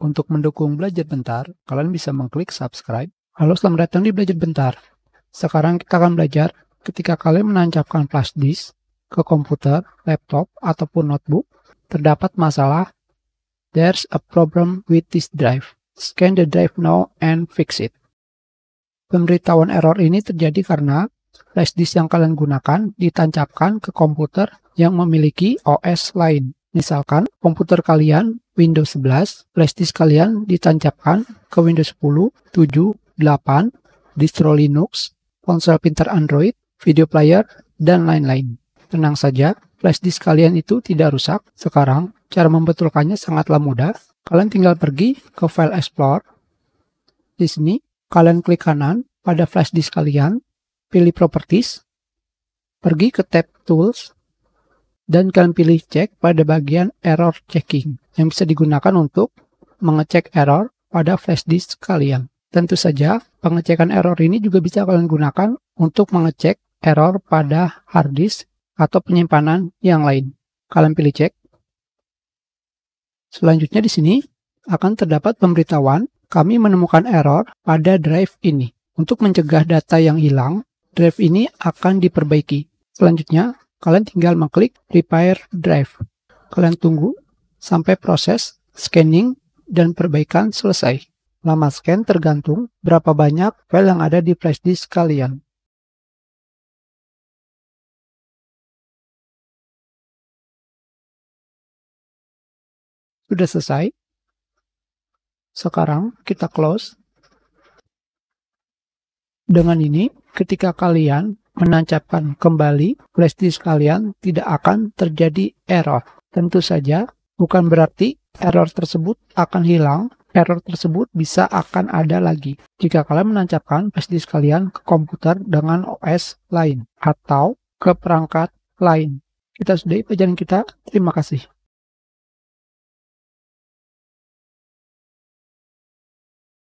Untuk mendukung belajar bentar, kalian bisa mengklik subscribe. Halo, selamat datang di belajar bentar. Sekarang kita akan belajar ketika kalian menancapkan flash disk ke komputer, laptop, ataupun notebook, terdapat masalah There's a problem with this drive. Scan the drive now and fix it. Pemberitahuan error ini terjadi karena flash disk yang kalian gunakan ditancapkan ke komputer yang memiliki OS lain. Misalkan komputer kalian Windows 11, flashdisk kalian ditancapkan ke Windows 10, 7, 8, distro Linux, ponsel pintar Android, video player, dan lain-lain. Tenang saja, flashdisk kalian itu tidak rusak. Sekarang, cara membetulkannya sangatlah mudah. Kalian tinggal pergi ke File Explorer. Di sini, kalian klik kanan pada flashdisk kalian, pilih Properties, pergi ke tab Tools, dan kalian pilih cek pada bagian error checking yang bisa digunakan untuk mengecek error pada flash disk kalian. Tentu saja, pengecekan error ini juga bisa kalian gunakan untuk mengecek error pada hard disk atau penyimpanan yang lain. Kalian pilih cek. Selanjutnya di sini akan terdapat pemberitahuan kami menemukan error pada drive ini. Untuk mencegah data yang hilang, drive ini akan diperbaiki. Selanjutnya, kalian tinggal mengklik Repair Drive. Kalian tunggu sampai proses scanning dan perbaikan selesai. Lama scan tergantung berapa banyak file yang ada di flash disk kalian. Sudah selesai. Sekarang kita close. Dengan ini, ketika kalian menancapkan kembali, flash disk kalian tidak akan terjadi error. Tentu saja, bukan berarti error tersebut akan hilang, error tersebut bisa akan ada lagi jika kalian menancapkan flash disk kalian ke komputer dengan OS lain atau ke perangkat lain. Kita sudahi pelajaran kita. Terima kasih.